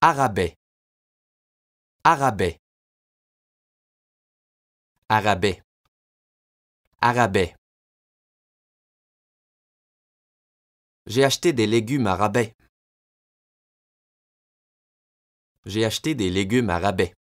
Arabais. Arabais. Arabais. Arabais. J'ai acheté des légumes arabais. J'ai acheté des légumes arabais. »